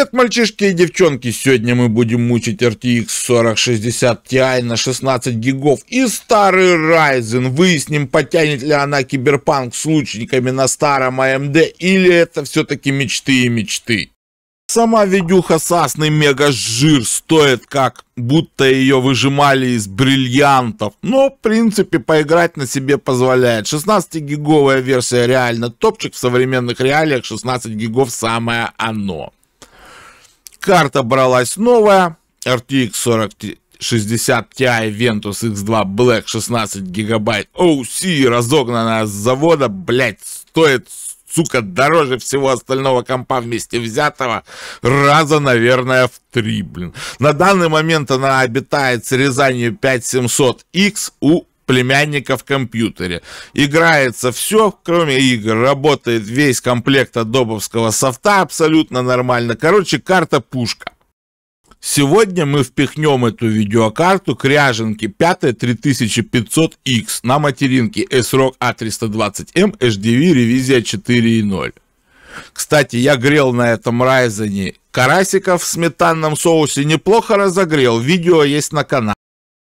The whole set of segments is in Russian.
Привет, мальчишки и девчонки! Сегодня мы будем мучить RTX 4060 Ti на 16 гигов и старый Ryzen. Выясним, потянет ли она киберпанк с лучниками на старом AMD а или это все-таки мечты и мечты. Сама видюха сасный мега жир стоит как, будто ее выжимали из бриллиантов. Но, в принципе, поиграть на себе позволяет. 16-гиговая версия реально топчик, в современных реалиях 16 гигов самое оно. Карта бралась новая, RTX 4060 Ti Ventus X2 Black 16 гигабайт OC, разогнанная с завода, блять, стоит сука, дороже всего остального компа вместе взятого раза, наверное, в три, блин. На данный момент она обитает с Рязанью 5700X у племянника в компьютере. Играется все, кроме игр. Работает весь комплект от софта абсолютно нормально. Короче, карта пушка. Сегодня мы впихнем эту видеокарту к ряженке 5 3500X на материнке SROG A320M HDV ревизия 4.0. Кстати, я грел на этом Ryzen карасиков в сметанном соусе, неплохо разогрел, видео есть на канале.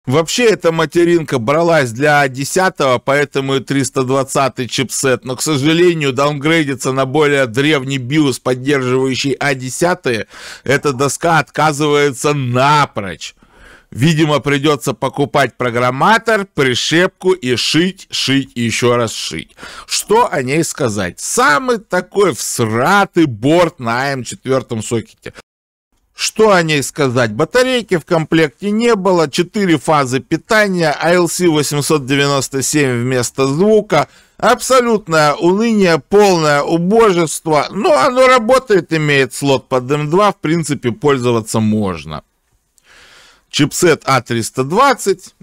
Вообще эта материнка бралась для 10 поэтому и 320 чипсет, но, к сожалению, даунгрейдится на более древний BIOS, поддерживающий А10, эта доска отказывается напрочь. Видимо, придется покупать программатор, пришепку и шить, шить и еще раз шить. Что о ней сказать? Самый такой всратый борт на М 4 сокете. Что о ней сказать? Батарейки в комплекте не было, 4 фазы питания, ALC-897 вместо звука, абсолютное уныние, полное убожество, но оно работает, имеет слот под M2, в принципе, пользоваться можно. Чипсет A320,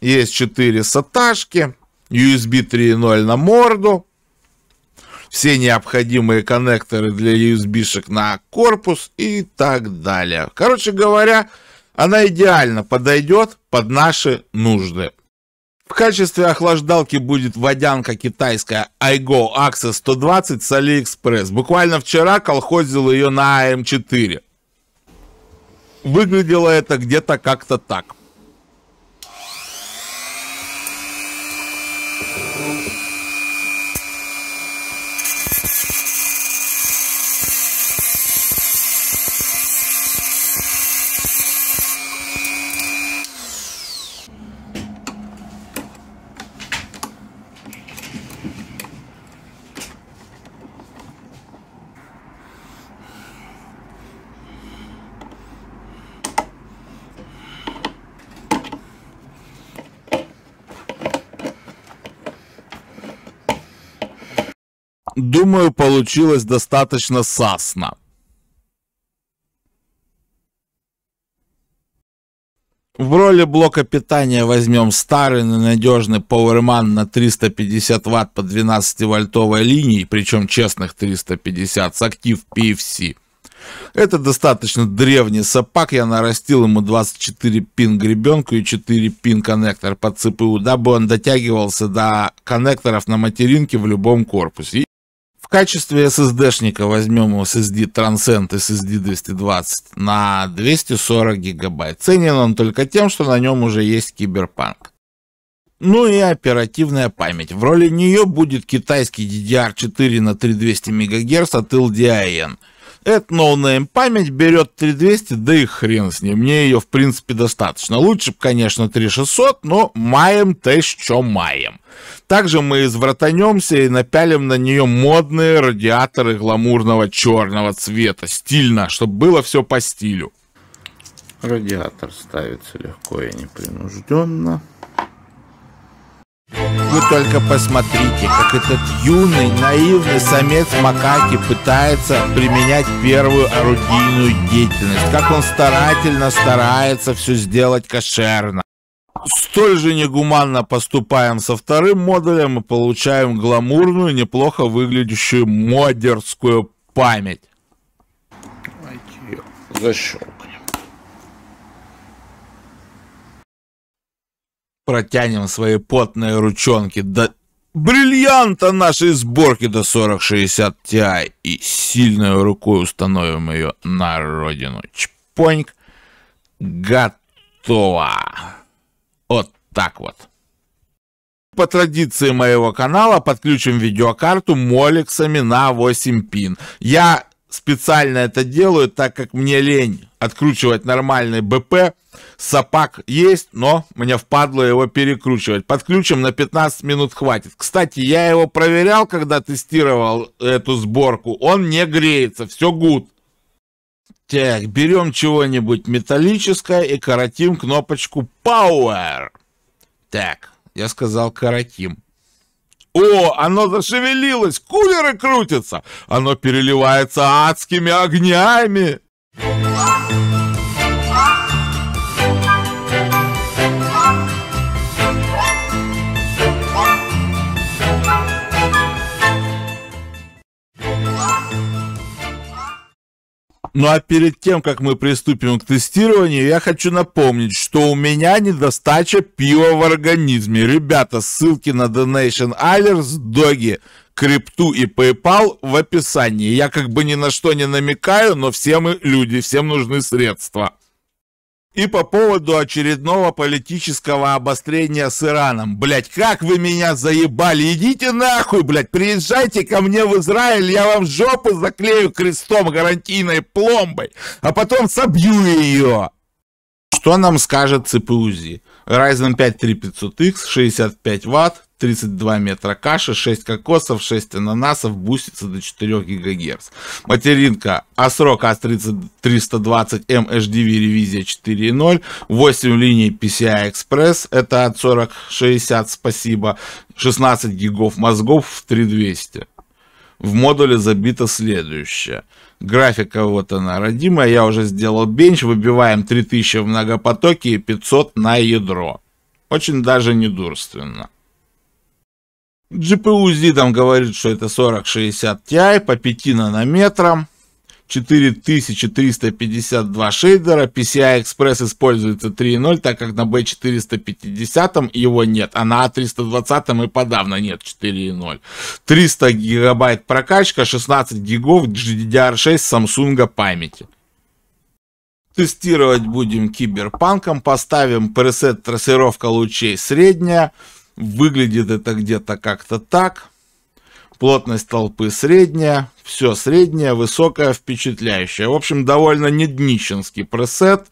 а есть 4 саташки, USB 3.0 на морду, все необходимые коннекторы для USB-шек на корпус и так далее. Короче говоря, она идеально подойдет под наши нужды. В качестве охлаждалки будет водянка китайская iGo Access 120 с AliExpress. Буквально вчера колхозил ее на AM4. А Выглядело это где-то как-то так. Думаю, получилось достаточно сасно. В роли блока питания возьмем старый, но надежный Powerman на 350 Вт по 12-вольтовой линии, причем честных 350, с актив PFC. Это достаточно древний сапак, я нарастил ему 24 пин гребенку и 4 пин коннектор под CPU, дабы он дотягивался до коннекторов на материнке в любом корпусе. В качестве SSD-шника возьмем SSD Transcend SSD220 на 240 гигабайт. Ценен он только тем, что на нем уже есть киберпанк. Ну и оперативная память. В роли нее будет китайский DDR4 на 3200 МГц от LDIN – это ноунейм память берет 3200, да и хрен с ним. Мне ее, в принципе, достаточно. Лучше бы, конечно, 3600, но маем то что маем. Также мы извратанемся и напялим на нее модные радиаторы гламурного черного цвета. Стильно, чтобы было все по стилю. Радиатор ставится легко и непринужденно. Вы только посмотрите, как этот юный, наивный самец макаки пытается применять первую орудийную деятельность, как он старательно старается все сделать кошерно. Столь же негуманно поступаем со вторым модулем и получаем гламурную, неплохо выглядящую модерскую память. Защелкнем. протянем свои потные ручонки до бриллианта нашей сборки до 4060 Ti и сильной рукой установим ее на родину. Чпоньк. Готово. Вот так вот. По традиции моего канала подключим видеокарту молексами на 8 пин. Я специально это делаю, так как мне лень откручивать нормальный БП. Сапак есть, но мне впадло его перекручивать. Подключим, на 15 минут хватит. Кстати, я его проверял, когда тестировал эту сборку. Он не греется, все гуд. Так, берем чего-нибудь металлическое и коротим кнопочку Power. Так, я сказал коротим. О, оно зашевелилось, кулеры крутятся, оно переливается адскими огнями. Ну а перед тем, как мы приступим к тестированию, я хочу напомнить, что у меня недостача пива в организме. Ребята, ссылки на Donation Alers, Доги, крипту и PayPal в описании. Я как бы ни на что не намекаю, но все мы люди, всем нужны средства. И по поводу очередного политического обострения с Ираном. Блять, как вы меня заебали! Идите нахуй, блять! Приезжайте ко мне в Израиль, я вам жопу заклею крестом гарантийной пломбой, а потом собью ее! Что нам скажет ЦПУЗИ? Ryzen 5 3500X, 65 Вт, 32 метра каши, 6 кокосов, 6 ананасов, бустится до 4 ГГц. Материнка ASRock A320M HDV ревизия 4.0, 8 линий PCI Express, это от 4060, спасибо, 16 гигов мозгов в 3200. В модуле забито следующее. Графика вот она, родимая. Я уже сделал бенч. Выбиваем 3000 в многопотоке и 500 на ядро. Очень даже недурственно. GPU Z там говорит, что это 4060 Ti по 5 нанометрам. 4352 шейдера. PCI Express используется 3.0, так как на B450 его нет, а на A320 а и подавно нет 4.0. 300 гигабайт прокачка, 16 гигов GDDR6 Samsung памяти. Тестировать будем киберпанком, поставим пресет трассировка лучей средняя. Выглядит это где-то как-то так. Плотность толпы средняя, все среднее, высокое, впечатляющее. В общем, довольно не пресет.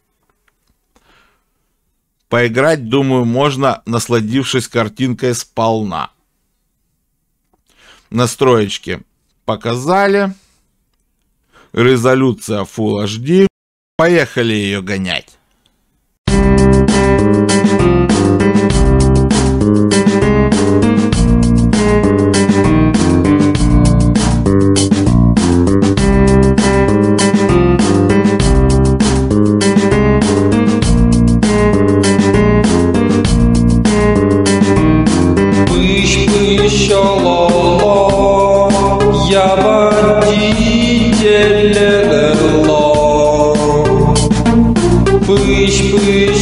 Поиграть, думаю, можно, насладившись картинкой сполна. Настроечки показали. Резолюция Full HD. Поехали ее гонять.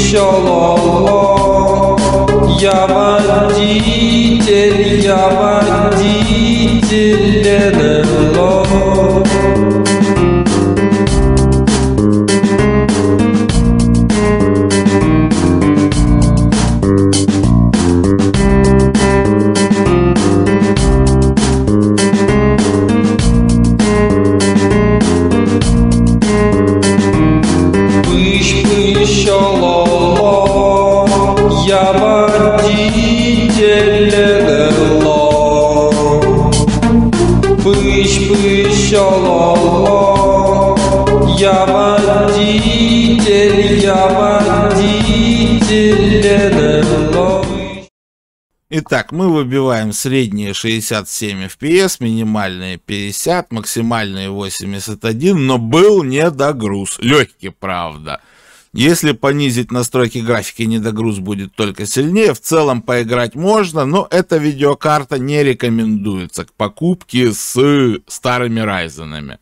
що лоло. Я шалалла Я водитель, я водитель Итак, мы выбиваем средние 67 FPS, минимальные 50, максимальные 81, но был недогруз. Легкий, правда. Если понизить настройки графики, недогруз будет только сильнее. В целом поиграть можно, но эта видеокарта не рекомендуется к покупке с старыми Ryzen'ами.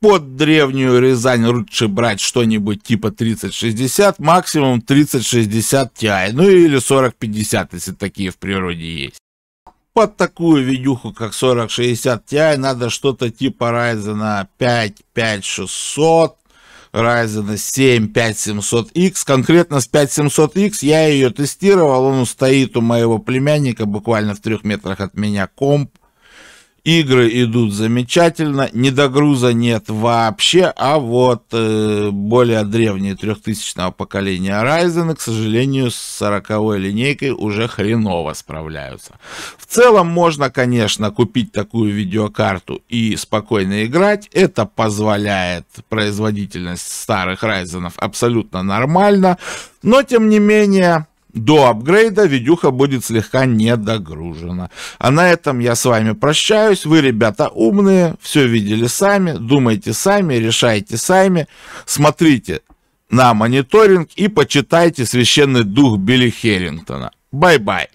Под древнюю Рязань лучше брать что-нибудь типа 3060, максимум 3060 Ti, ну или 4050, если такие в природе есть. Под такую видюху, как 4060 Ti, надо что-то типа Ryzen 5 5600, Ryzen 7 5700X. Конкретно с 5700X я ее тестировал, он стоит у моего племянника буквально в трех метрах от меня комп. Игры идут замечательно, недогруза нет вообще, а вот э, более древние 3000-го поколения Ryzen, к сожалению, с 40-й линейкой уже хреново справляются. В целом можно, конечно, купить такую видеокарту и спокойно играть. Это позволяет производительность старых Ryzen абсолютно нормально, но тем не менее до апгрейда видюха будет слегка недогружена. А на этом я с вами прощаюсь. Вы, ребята, умные, все видели сами, думайте сами, решайте сами. Смотрите на мониторинг и почитайте «Священный дух Билли Херингтона». Бай-бай!